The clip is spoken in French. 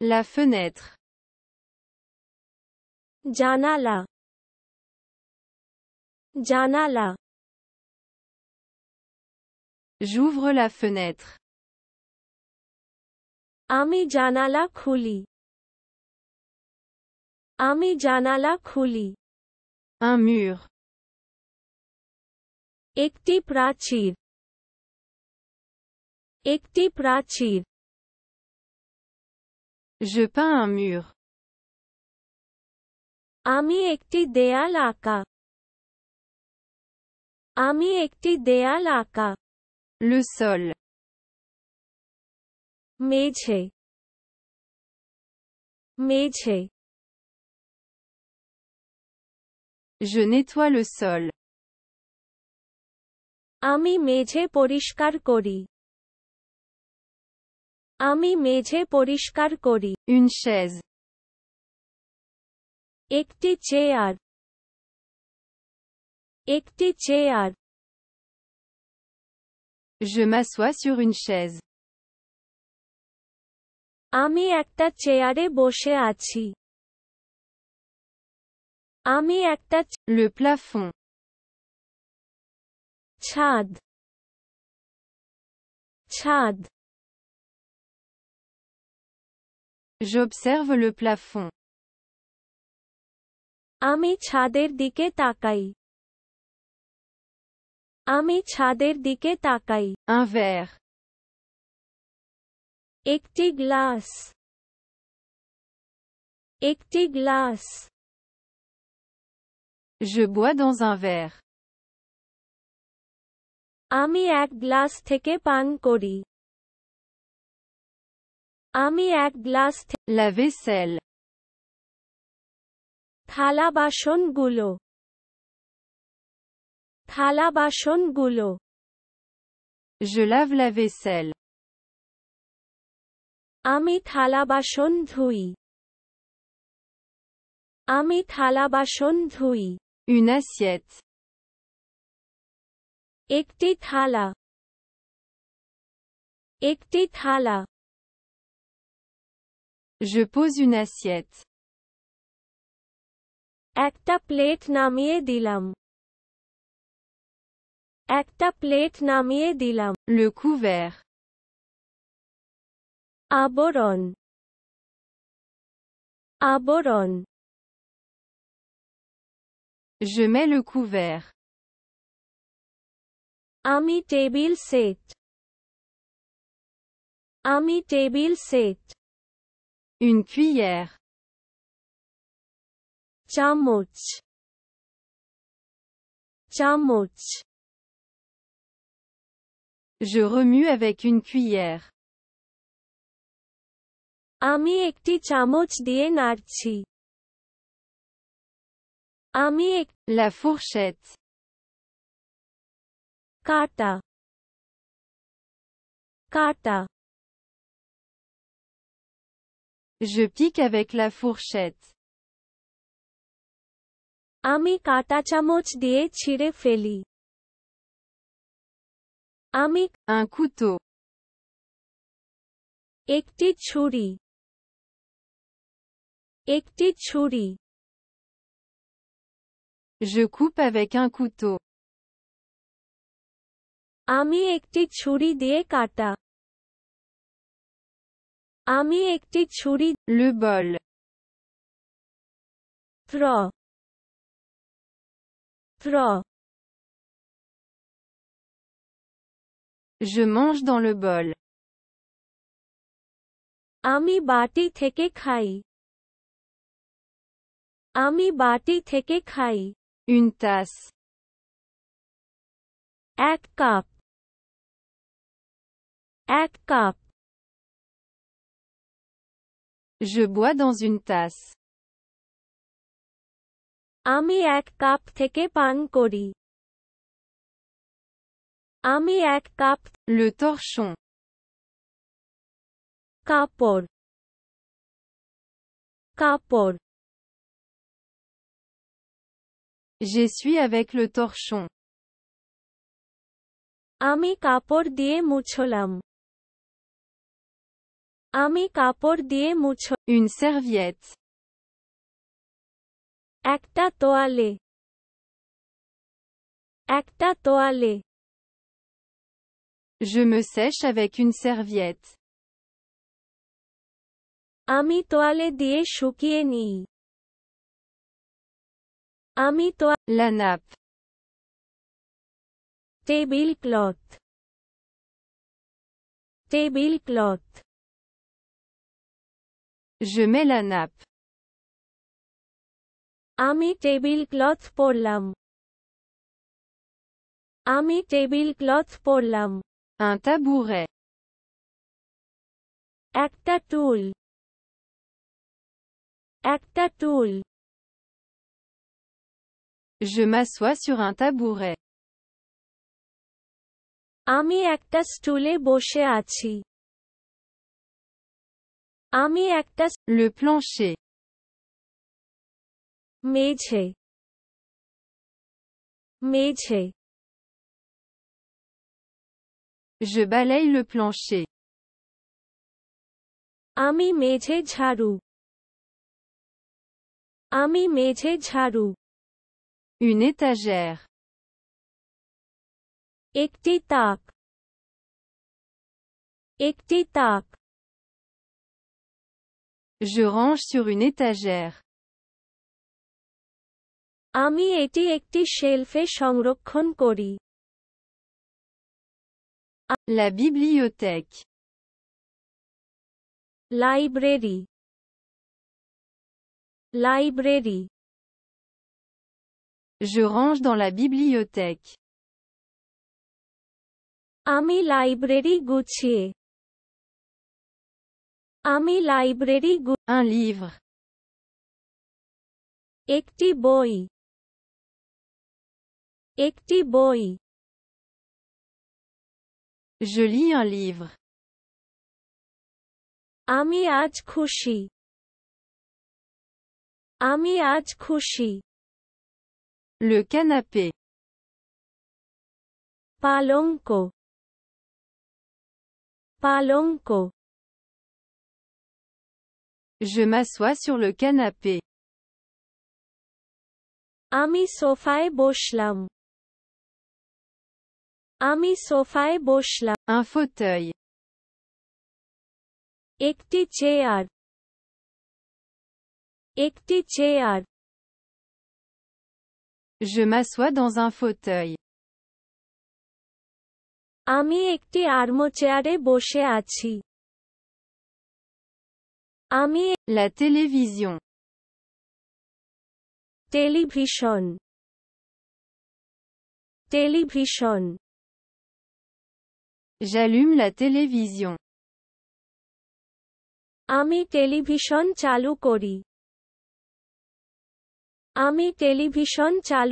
La fenêtre. Janala. Janala. J'ouvre la fenêtre. Ami Janala Khuli. Ami Janala Khuli. Un mur. Ekti Prachir. Ekti Prachir. Je peins un mur. Ami ekti deyal Ami ekti deyal Le sol. Meche. Meche. Je nettoie le sol. Ami pour porishkar kori. আমি মেঝে পরিষ্কার করি une একটি chair একটি chair Je m'assois sur une chaise. আমি একটা চেয়ারে বসে আছি আমি একটা চ- Le plafond. ছাদ ছাদ J'observe le plafond. Ami chader dike takai. Ami chader dike takai. Un verre. Ekti glas. Je bois dans un verre. Ami ek glas theke kori. আমি এক গ্লাস লেভিসেল vaisselle. থালা বাসনগুলো থালা বাসনগুলো Je lave আমি থালা বাসন ধুই আমি থালা বাসন ধুই ইউনাসিয়েট একটি থালা একটি থালা Je pose une assiette. Ekta plate dilam. Ekta plate dilam. Le couvert. Aboron. Aboron. Je mets le couvert. Ami table set. Ami table set. Une cuillère. Chamoch. Chamoch. Je remue avec une cuillère. Ami ekti chamotch diye archi. Ami ek. La fourchette. Kata. Kata. Je pique avec la fourchette. Ami kata chamoch diye chire feli. Ami un couteau. Ekti churi. Ekti churi. Je coupe avec un couteau. Ami ekti churi diye kata ami ekti একটি le লুবল Pro Pro Je mange dans le bol. Ami bati theke khai. Ami bati theke khai. Une tasse. Ek cup. Ek cup. Je bois dans une tasse. Ami ek cup theke pan kori. Ami ek cup. Le torchon. Kapor. Kapor. suis avec le torchon. Ami kapor die আমি কাপড় দিয়ে মুছো une serviette একটা তোয়ালে একটা তোয়ালে Je me sèche avec une serviette. Ami তোয়ালে die শুকিয়ে Ami আমি La nappe. Table cloth. Table cloth. Je mets la nappe. Ami table cloth l'homme. Ami table cloth l'homme. Un tabouret. Acta tool. Acta tool. Je m'assois sur un tabouret. Ami acta stule boche achi. Ami actas le plancher. Meche. Meche. Je balaye le plancher. Ami meche jharu. Ami meche jharu. Une étagère. icti tak. icti tak. Je range sur une étagère. eti eti shelfe kori. La bibliothèque. Library. Library. Je range dans la bibliothèque. Ami library গুছিয়ে Ami Library Un Un livre Je lis un livre. Ami aaj khushi. Ami aaj Le canapé. Palonko. Palonko. Je m'assois sur le canapé. Ami sophie boshlam. Ami sophie boshlam. Un fauteuil. Ekti chair. Ekti chair. Je m'assois dans un fauteuil. Ami ekti armo chair Ami, la télévision. Télévision. Télévision. J'allume la télévision. Ami télévision chalu kori. Ami télévision chalu